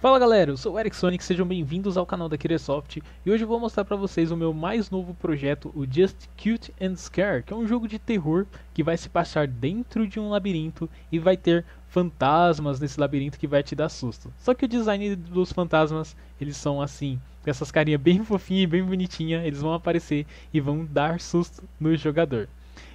Fala galera, eu sou o Eric Sonic, sejam bem-vindos ao canal da Kiresoft e hoje eu vou mostrar para vocês o meu mais novo projeto, o Just Cute and Scare, que é um jogo de terror que vai se passar dentro de um labirinto e vai ter fantasmas nesse labirinto que vai te dar susto. Só que o design dos fantasmas, eles são assim, com essas carinhas bem fofinhas e bem bonitinhas, eles vão aparecer e vão dar susto no jogador.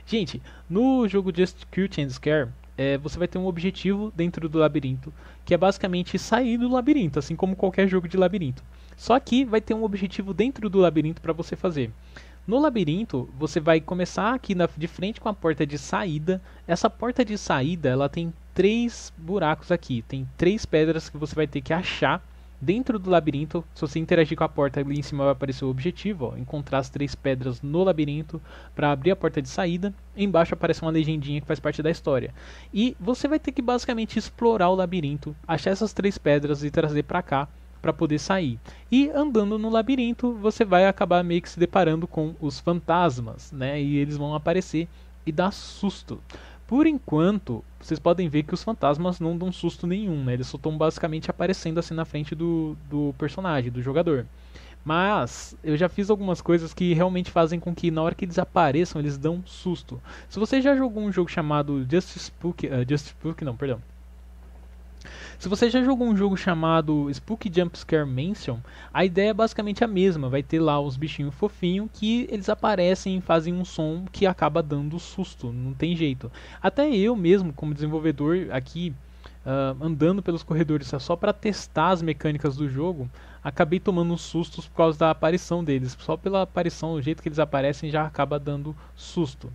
Gente, no jogo Just Cute and Scare, é, você vai ter um objetivo dentro do labirinto, que é basicamente sair do labirinto, assim como qualquer jogo de labirinto. Só que vai ter um objetivo dentro do labirinto para você fazer. No labirinto, você vai começar aqui na, de frente com a porta de saída. Essa porta de saída, ela tem três buracos aqui, tem três pedras que você vai ter que achar dentro do labirinto. Se você interagir com a porta ali em cima vai aparecer o objetivo, ó, encontrar as três pedras no labirinto para abrir a porta de saída. Embaixo aparece uma legendinha que faz parte da história. E você vai ter que basicamente explorar o labirinto, achar essas três pedras e trazer para cá para poder sair. E andando no labirinto, você vai acabar meio que se deparando com os fantasmas, né? E eles vão aparecer e dar susto. Por enquanto, vocês podem ver que os fantasmas não dão susto nenhum, né? Eles só estão basicamente aparecendo assim na frente do, do personagem, do jogador. Mas eu já fiz algumas coisas que realmente fazem com que na hora que eles apareçam, eles dão susto. Se você já jogou um jogo chamado Just Spook, uh, Just Spook não, perdão, se você já jogou um jogo chamado Spooky Jumpscare Mansion, a ideia é basicamente a mesma. Vai ter lá os bichinhos fofinhos que eles aparecem e fazem um som que acaba dando susto. Não tem jeito. Até eu mesmo, como desenvolvedor aqui, uh, andando pelos corredores só para testar as mecânicas do jogo, acabei tomando sustos por causa da aparição deles. Só pela aparição, o jeito que eles aparecem já acaba dando susto.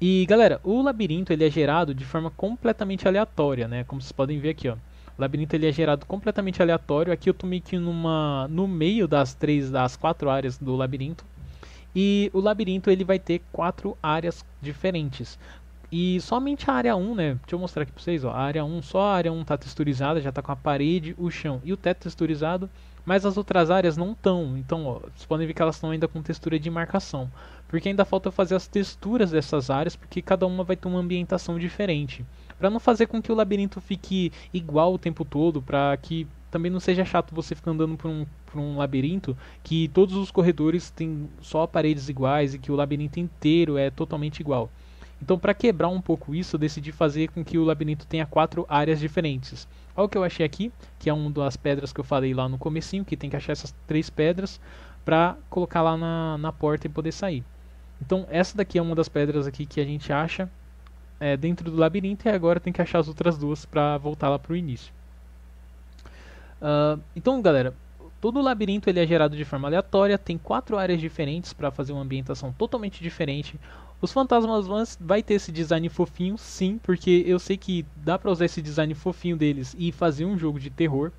E galera, o labirinto ele é gerado de forma completamente aleatória, né? Como vocês podem ver aqui, ó. O labirinto ele é gerado completamente aleatório. Aqui eu tô meio que numa, no meio das três, das quatro áreas do labirinto. E o labirinto ele vai ter quatro áreas diferentes. E somente a área 1, né? Deixa eu mostrar aqui pra vocês, ó. A área 1, só a área 1 tá texturizada, já tá com a parede, o chão e o teto texturizado mas as outras áreas não estão. Então, ó, vocês podem ver que elas estão ainda com textura de marcação, porque ainda falta fazer as texturas dessas áreas, porque cada uma vai ter uma ambientação diferente, para não fazer com que o labirinto fique igual o tempo todo, para que também não seja chato você ficar andando por um, por um labirinto que todos os corredores têm só paredes iguais e que o labirinto inteiro é totalmente igual. Então, para quebrar um pouco isso, decidi fazer com que o labirinto tenha quatro áreas diferentes. Olha o que eu achei aqui, que é uma das pedras que eu falei lá no comecinho, que tem que achar essas três pedras para colocar lá na, na porta e poder sair. Então, essa daqui é uma das pedras aqui que a gente acha é, dentro do labirinto e agora tem que achar as outras duas para voltar lá para o início. Uh, então, galera, todo o labirinto ele é gerado de forma aleatória, tem quatro áreas diferentes para fazer uma ambientação totalmente diferente, os fantasmas vans vai ter esse design fofinho, sim, porque eu sei que dá pra usar esse design fofinho deles e fazer um jogo de terror,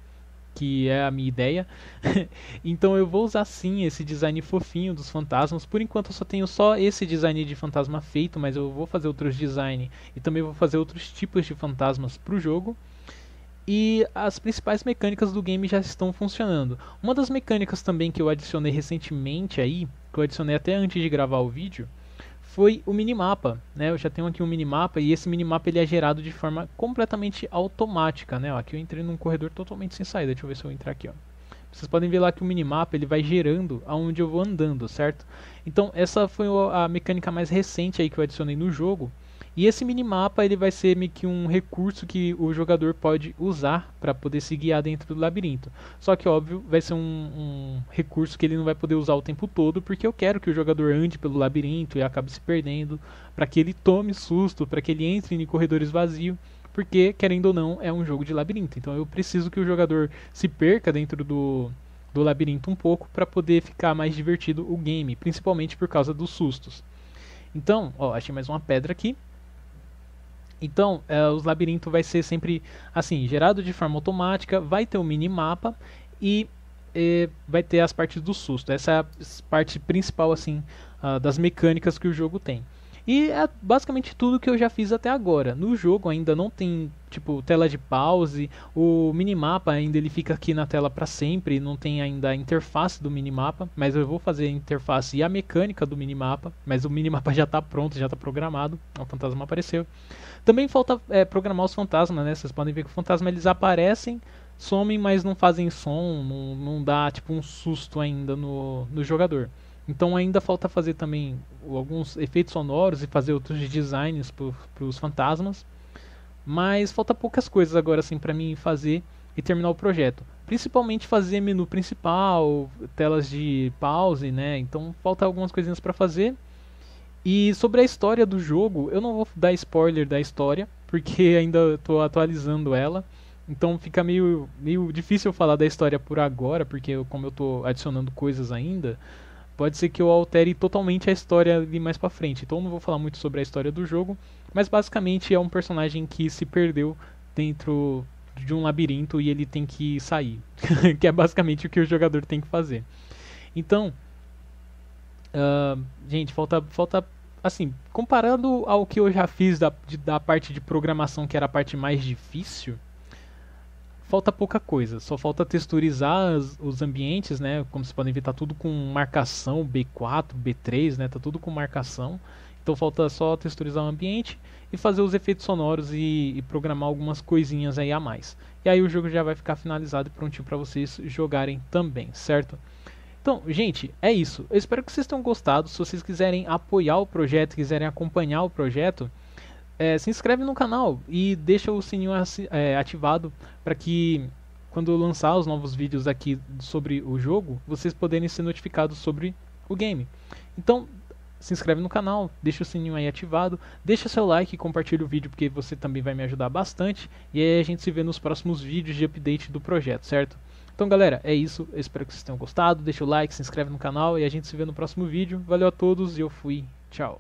que é a minha ideia. então eu vou usar sim esse design fofinho dos fantasmas. Por enquanto eu só tenho só esse design de fantasma feito, mas eu vou fazer outros design e também vou fazer outros tipos de fantasmas pro jogo e as principais mecânicas do game já estão funcionando. Uma das mecânicas também que eu adicionei recentemente aí, que eu adicionei até antes de gravar o vídeo, foi o minimapa, né? Eu já tenho aqui um minimapa e esse minimapa ele é gerado de forma completamente automática, né? Ó, aqui eu entrei num corredor totalmente sem saída, deixa eu ver se eu entrar aqui, ó. Vocês podem ver lá que o minimapa ele vai gerando aonde eu vou andando, certo? Então essa foi a mecânica mais recente aí que eu adicionei no jogo e esse minimapa ele vai ser meio que um recurso que o jogador pode usar para poder se guiar dentro do labirinto. Só que óbvio, vai ser um, um, recurso que ele não vai poder usar o tempo todo, porque eu quero que o jogador ande pelo labirinto e acabe se perdendo, para que ele tome susto, para que ele entre em corredores vazios, porque querendo ou não é um jogo de labirinto. Então eu preciso que o jogador se perca dentro do do labirinto um pouco para poder ficar mais divertido o game, principalmente por causa dos sustos. Então, ó, achei mais uma pedra aqui. Então, é, os labirintos vai ser sempre assim, gerado de forma automática, vai ter um minimapa e é, vai ter as partes do susto. Essa é a parte principal assim uh, das mecânicas que o jogo tem. E é basicamente tudo que eu já fiz até agora. No jogo ainda não tem tipo tela de pause, o minimapa ainda ele fica aqui na tela para sempre, não tem ainda a interface do minimapa, mas eu vou fazer a interface e a mecânica do minimapa, mas o minimapa já está pronto, já está programado, o fantasma apareceu. Também falta é, programar os fantasmas, né? Vocês podem ver que os fantasmas eles aparecem, somem, mas não fazem som, não, não dá tipo um susto ainda no, no jogador. Então ainda falta fazer também alguns efeitos sonoros e fazer outros designs para os fantasmas. Mas falta poucas coisas agora assim para mim fazer e terminar o projeto. Principalmente fazer menu principal, telas de pause, né? Então falta algumas coisinhas para fazer. E sobre a história do jogo, eu não vou dar spoiler da história, porque ainda estou atualizando ela. Então fica meio, meio difícil falar da história por agora, porque como eu estou adicionando coisas ainda, Pode ser que eu altere totalmente a história de mais para frente. Então não vou falar muito sobre a história do jogo, mas basicamente é um personagem que se perdeu dentro de um labirinto e ele tem que sair, que é basicamente o que o jogador tem que fazer. Então, uh, gente, falta, falta assim, comparando ao que eu já fiz da, de, da parte de programação que era a parte mais difícil, falta pouca coisa, só falta texturizar as, os ambientes, né? Como vocês podem ver, tá tudo com marcação B4, B3, né? Tá tudo com marcação. Então falta só texturizar o ambiente e fazer os efeitos sonoros e, e programar algumas coisinhas aí a mais. E aí o jogo já vai ficar finalizado e prontinho para vocês jogarem também, certo? Então, gente, é isso. Eu espero que vocês tenham gostado. Se vocês quiserem apoiar o projeto, quiserem acompanhar o projeto, é, se inscreve no canal e deixa o sininho é, ativado para que quando eu lançar os novos vídeos aqui sobre o jogo, vocês poderem ser notificados sobre o game. Então, se inscreve no canal, deixa o sininho aí ativado, deixa seu like e compartilha o vídeo porque você também vai me ajudar bastante. E aí a gente se vê nos próximos vídeos de update do projeto, certo? Então galera, é isso, eu espero que vocês tenham gostado, deixa o like, se inscreve no canal e a gente se vê no próximo vídeo. Valeu a todos e eu fui, tchau!